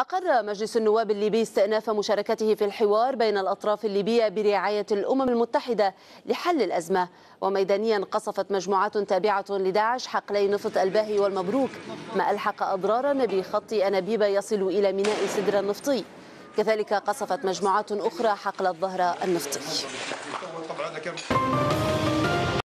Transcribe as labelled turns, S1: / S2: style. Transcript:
S1: أقر مجلس النواب الليبي استئناف مشاركته في الحوار بين الأطراف الليبية برعاية الأمم المتحدة لحل الأزمة وميدانيا قصفت مجموعات تابعة لداعش حقلي نفط الباهي والمبروك ما ألحق أضرارا بخط أنابيب يصل إلى ميناء سدر النفطي كذلك قصفت مجموعات أخرى حقل الظهر
S2: النفطي